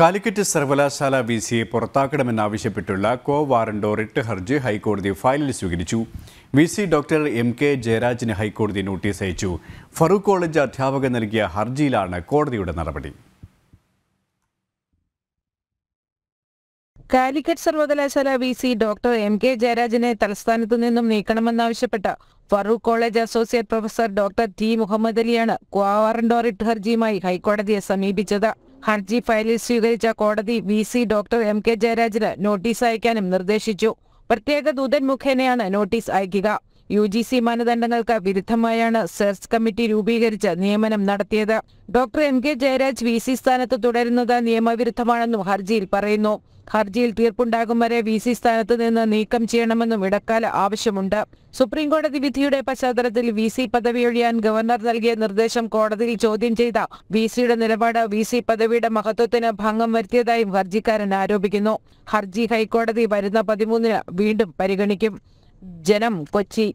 കാലിക്കറ്റ് സർവകലാശാല വി സിയെ പുറത്താക്കണമെന്നാവശ്യപ്പെട്ടുള്ള കോ warranto writ ഹർജി ഹൈക്കോടതി ഫയലിൽ സ്വീകരിച്ചു V C doctor M K ജയരാജിന് ഹൈക്കോടതി നോട്ടീസ് അയച്ചു ഫറൂഖ് കോളേജ് അധ്യാപകൻ നൽകിയ ഹർജിയിലാണ് കോടതിയുടെ നടപടി കാലിക്കറ്റ് സർവകലാശാല V C doctor M K ജയരാജിനെ തലസ്ഥാനത്തു നിന്നും നീക്കണമെന്നാവശ്യപ്പെട്ട Farooq college associate professor doctor T Muhammad അലിയാണ് ക്വാറണ്ടോ ഹർജിയുമായി ഹൈക്കോടതിയെ സമീപിച്ചത് ഹർജി ഫയലിൽ സ്വീകരിച്ച കോടതി V C doctor M K ജയരാജന് നോട്ടീസ് അയക്കാനും നിർദ്ദേശിച്ചു പ്രത്യേക ദൂതൻ മുഖേനയാണ് നോട്ടീസ് അയക്കുക യു ജി സി മാനദണ്ഡങ്ങൾക്ക് വിരുദ്ധമായാണ് സെർച്ച് കമ്മിറ്റി രൂപീകരിച്ച് നിയമനം നടത്തിയത് doctor M K Jayaraj V C സ്ഥാനത്ത് തുടരുന്നത് നിയമവിരുദ്ധമാണെന്നും ഹർജിയിൽ പറയുന്നു ഹർജിയിൽ തീർപ്പുണ്ടാകും വരെ വി സി സ്ഥാനത്ത് നിന്ന് നീക്കം ചെയ്യണമെന്നും ഇടക്കാല ആവശ്യമുണ്ട് സുപ്രീംകോടതി വിധിയുടെ പശ്ചാത്തലത്തിൽ വി സി പദവി ഒഴിയാൻ ഗവർണർ നൽകിയ നിർദ്ദേശം കോടതിയിൽ ചോദ്യം ചെയ്ത വി സിയുടെ നിലപാട് വി സി പദവിയുടെ മഹത്വത്തിന് ഭംഗം വരുത്തിയതായും ഹർജിക്കാരൻ ആരോപിക്കുന്നു ഹർജി ഹൈക്കോടതി വരുന്ന പതിമൂന്നിന് വീണ്ടും പരിഗണിക്കും ജനം കൊച്ചി